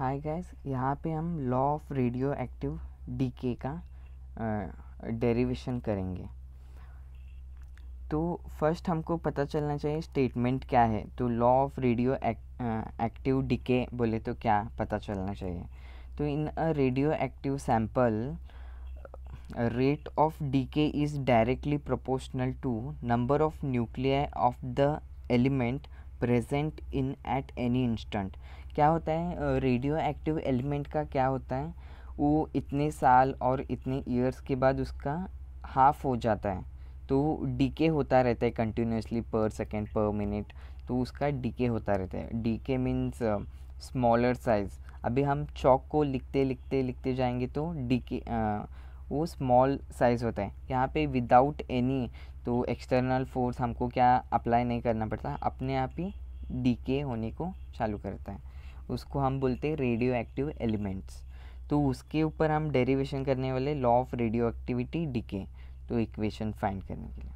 hi guys यहाँ पे हम law of radioactive decay का डेरिवेशन करेंगे तो फर्स्ट हमको पता चलना चाहिए स्टेटमेंट क्या है तो law of radioactive decay बोले तो क्या पता चलना चाहिए तो in a radioactive sample rate of decay is directly proportional to number of nuclear of the element present in at any instant क्या होता है रेडियो एक्टिव एलिमेंट का क्या होता है वो इतने साल और इतने ईयर्स के बाद उसका हाफ हो जाता है तो डीके होता रहता है कंटिन्यूसली पर सेकेंड पर मिनट तो उसका डीके होता रहता है डीके मीन्स स्मॉलर साइज़ अभी हम चौक को लिखते लिखते लिखते जाएंगे तो डीके वो स्मॉल साइज़ होता है यहाँ पे विदाउट एनी तो एक्सटर्नल फोर्स हमको क्या अप्लाई नहीं करना पड़ता अपने आप ही डीके होने को चालू करता है उसको हम बोलते हैं रेडियो एक्टिव एलिमेंट्स तो उसके ऊपर हम डेरिवेशन करने वाले लॉ ऑफ रेडियो एक्टिविटी डिके तो इक्वेशन फाइंड करने के लिए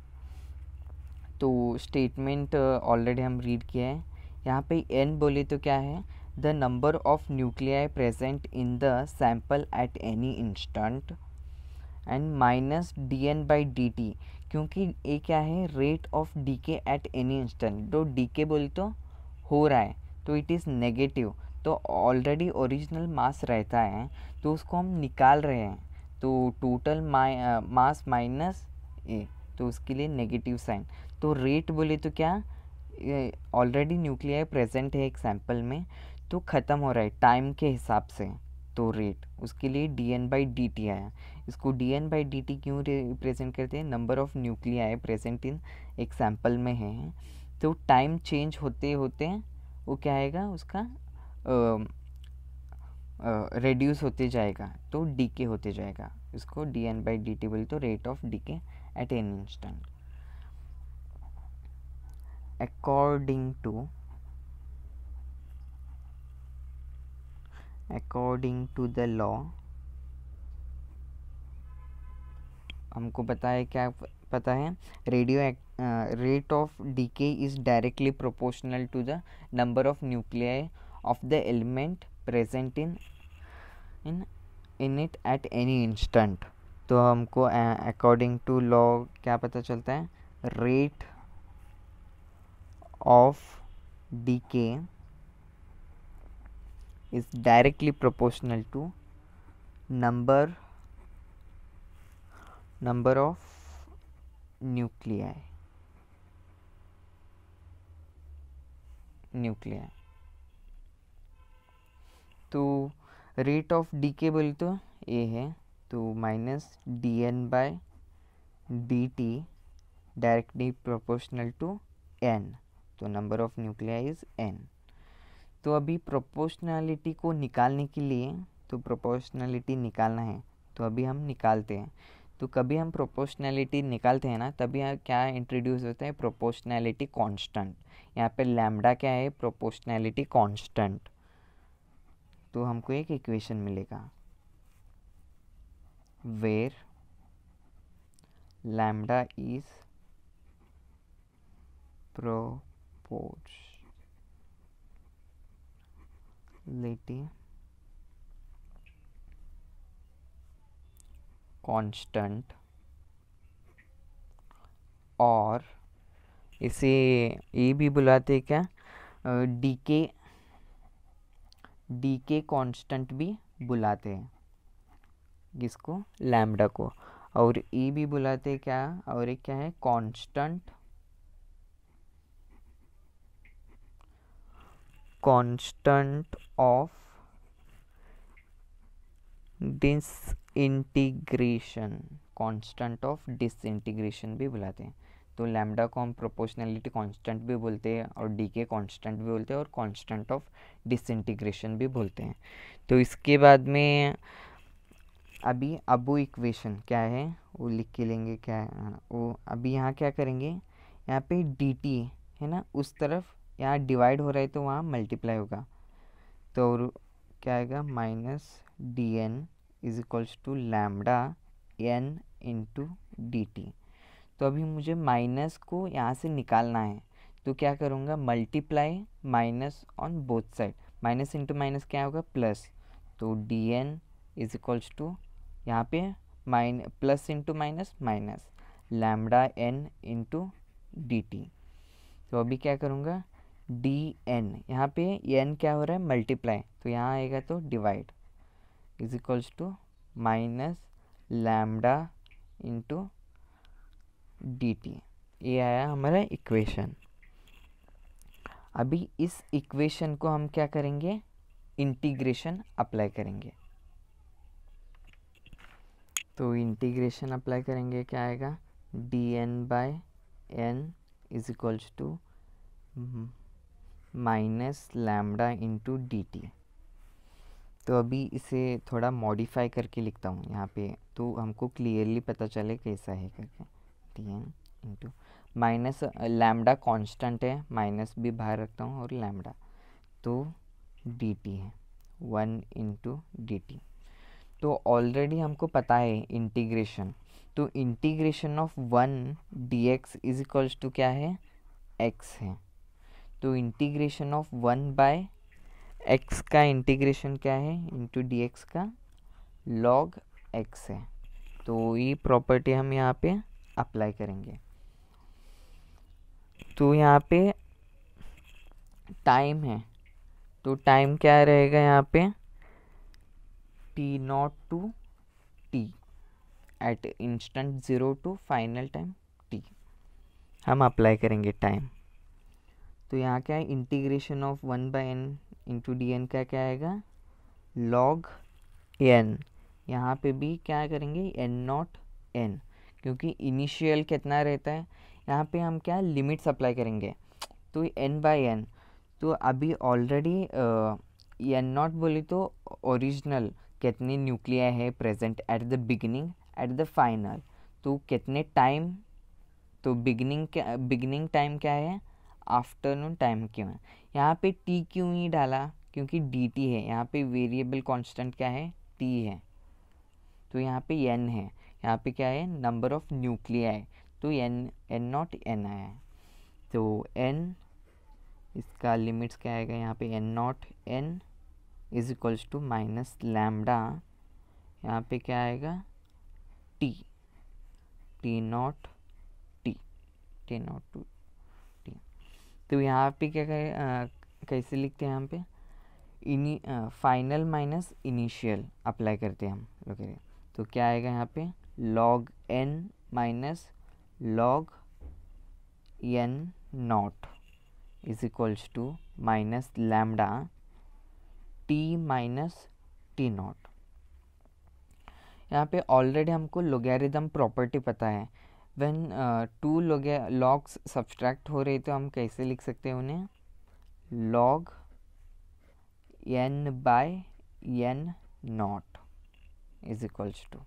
तो स्टेटमेंट ऑलरेडी uh, हम रीड किया है यहाँ पे एन बोले तो क्या है the number of nuclei present in the sample at any instant and minus D N by D T क्योंकि ये क्या है rate of decay at any instant तो डी के बोले तो हो रहा है तो इट इज़ नेगेटिव तो ऑलरेडी ओरिजिनल मास रहता है तो उसको हम निकाल रहे हैं तो टोटल मास माइनस ए तो उसके लिए नेगेटिव साइन तो रेट बोले तो क्या ऑलरेडी न्यूक्लियर प्रेजेंट है एक सैम्पल में तो ख़त्म हो रहा है टाइम के हिसाब से तो रेट उसके लिए D N by D T आया इसको D N by D T क्यों रिप्रेजेंट करते हैं number of nuclei present in एक सैम्पल में है तो टाइम चेंज होते होते वो क्या आएगा उसका रेड्यूस होते जाएगा तो डीके होते जाएगा इसको D N by D T बोले तो rate of decay at an instant according to according to the law हमको पता है क्या पता है radio rate of decay is directly proportional to the number of nuclei of the element present in in in it at any instant तो हमको according to law क्या पता चलता है rate of decay is directly proportional to number number of nuclei nuclei तो rate of decay बोले तो A है तो minus D N by D T directly proportional to N तो number of nuclei is N तो अभी proportionality को निकालने के लिए तो प्रोपोर्शनैलिटी निकालना है तो अभी हम निकालते हैं तो कभी हम प्रोपोर्शनैलिटी निकालते हैं ना तभी यहाँ क्या इंट्रोड्यूस होता है प्रोपोर्शनैलिटी कांस्टेंट यहाँ पे लैम्डा क्या है प्रोपोर्शनैलिटी कांस्टेंट तो हमको एक इक्वेशन मिलेगा वेर लैम्डा इज लेटी कांस्टेंट और इसे ये भी बुलाते क्या डीके डी के कॉन्स्टेंट भी बुलाते हैं किसको लैमडा को और ई e भी बुलाते हैं क्या और एक क्या है constant constant of disintegration constant of disintegration भी बुलाते हैं तो लैम्डा को हम प्रोपोर्शनैलिटी कांस्टेंट भी बोलते हैं और डी के कॉन्स्टेंट भी बोलते हैं और कांस्टेंट ऑफ डिसइंटीग्रेशन भी बोलते हैं तो इसके बाद में अभी अबू इक्वेशन क्या है वो लिख के लेंगे क्या है वो अभी यहाँ क्या करेंगे यहाँ पे डी टी है ना उस तरफ यहाँ डिवाइड हो रहा है तो वहाँ मल्टीप्लाई होगा तो क्या आएगा minus D N is equals to lambda N into D T तो अभी मुझे माइनस को यहाँ से निकालना है तो क्या करूँगा multiply minus on both side minus into minus क्या होगा प्लस तो D N is equals to यहाँ पे mine plus into minus minus lambda N into D T तो अभी क्या करूँगा डी एन यहाँ पे एन क्या हो रहा है मल्टीप्लाई तो यहाँ आएगा तो divide is equals to minus lambda into D T ये आया हमारा इक्वेशन अभी इस इक्वेशन को हम क्या करेंगे इंटीग्रेशन अप्लाई करेंगे तो इंटीग्रेशन अप्लाई करेंगे क्या आएगा D N by N is equals to minus lambda into D T तो अभी इसे थोड़ा मॉडिफाई करके लिखता हूँ यहाँ पे तो हमको क्लियरली पता चले कैसा है करके तीन इंटू माइनस लैमडा कांस्टेंट है माइनस भी बाहर रखता हूँ और लैमडा तो डी टी है वन इंटू डी टी तो ऑलरेडी हमको पता है इंटीग्रेशन तो integration of one D X is equals to क्या है एक्स है तो integration of one by X का इंटीग्रेशन क्या है इंटू डी एक्स का लॉग एक्स है तो ये प्रॉपर्टी हम यहाँ पे अप्लाई करेंगे तो यहाँ पे टाइम है तो टाइम क्या रहेगा यहाँ पे T naught to T at instant zero to final time T हम अप्लाई करेंगे टाइम तो यहाँ क्या है integration of one by N into D N का क्या आएगा लॉग एन यहाँ पे भी क्या करेंगे एन नॉट एन क्योंकि इनिशियल कितना रहता है यहाँ पे हम क्या लिमिट सप्लाई करेंगे तो एन बाय एन तो अभी ऑलरेडी एन नॉट बोली तो ओरिजिनल कितने न्यूक्लिया है present at the beginning at the final तो कितने टाइम तो बिगनिंग क्या बिगनिंग टाइम क्या है आफ्टरनून टाइम क्यों है यहाँ पे टी क्यों ही डाला क्योंकि डी टी है यहाँ पे वेरिएबल कांस्टेंट क्या है टी है तो यहाँ पे एन है यहाँ पे क्या है नंबर ऑफ न्यूक्लियाई तो एन एन नॉट एन आया है तो एन इसका लिमिट्स क्या आएगा यहाँ पे N naught N is equals to minus lambda यहाँ पे क्या आएगा T T naught T T naught to T तो यहाँ पे क्या कह कैसे लिखते हैं यहाँ पे इनी फाइनल माइनस इनिशियल अप्लाई करते हैं हम लोग तो क्या आएगा यहाँ पे log n minus log n naught is equals to minus lambda t minus T naught यहाँ पे ऑलरेडी हमको लोगेरिदम प्रॉपर्टी पता है when two log logs subtract हो रहे तो हम कैसे लिख सकते हैं उन्हें log n by n naught is equals to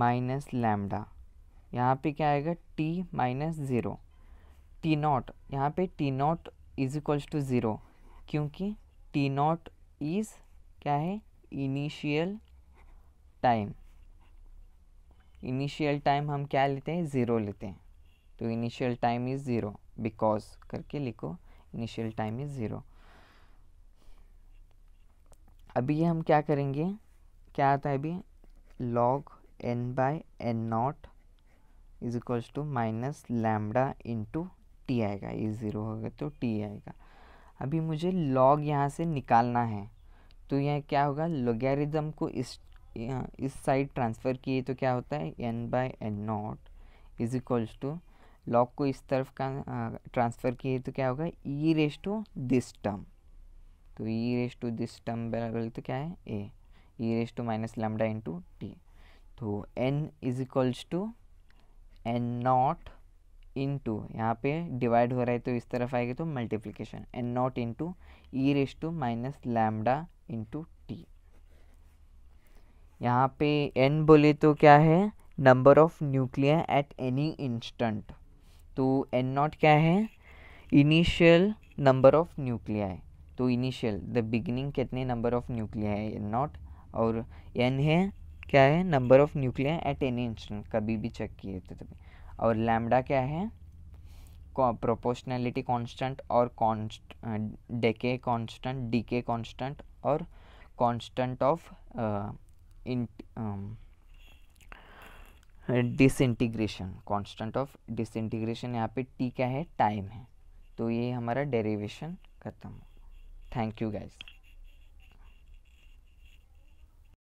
minus lambda यहाँ पे क्या आएगा T minus zero T naught यहाँ पे T naught is equals to zero क्योंकि टी नॉट इज़ क्या है इनिशियल टाइम इनिशियल टाइम हम क्या लेते हैं ज़ीरो लेते हैं तो initial time is zero because करके लिखो इनिशियल टाइम इज़ ज़ीरो अभी ये हम क्या करेंगे क्या आता है अभी log n by n naught is equals to minus lambda into T आएगा ये ज़ीरो होगा तो टी आएगा अभी मुझे लॉग यहाँ से निकालना है तो यह क्या होगा लोगेरिदम को इस इस साइड ट्रांसफ़र किए तो क्या होता है N by N naught is equals to log को इस तरफ का ट्रांसफ़र किए तो क्या होगा e raise to this term तो e raise to this term बराबर तो क्या है a e raise to minus lambda into T तो n is equals to N naught into यहाँ पे डिवाइड हो रहा है तो इस तरफ आएगी तो multiplication N naught into e raise to minus lambda into T यहाँ पे एन बोले तो क्या है number of nuclei at any instant तो एन नॉट क्या है इनिशियल नंबर ऑफ न्यूक्लिया तो इनिशियल द बिगिनिंग कितने नंबर ऑफ न्यूक्लिया है एन नॉट और एन है क्या है number of nuclei at any instant कभी भी चेक किए थे तभी और लैमडा क्या है प्रोपोर्शनैलिटी कांस्टेंट और const decay constant decay constant और constant of disintegration constant of disintegration यहाँ पे टी क्या है टाइम है तो ये हमारा डेरिवेशन खत्म थैंक यू गाइज़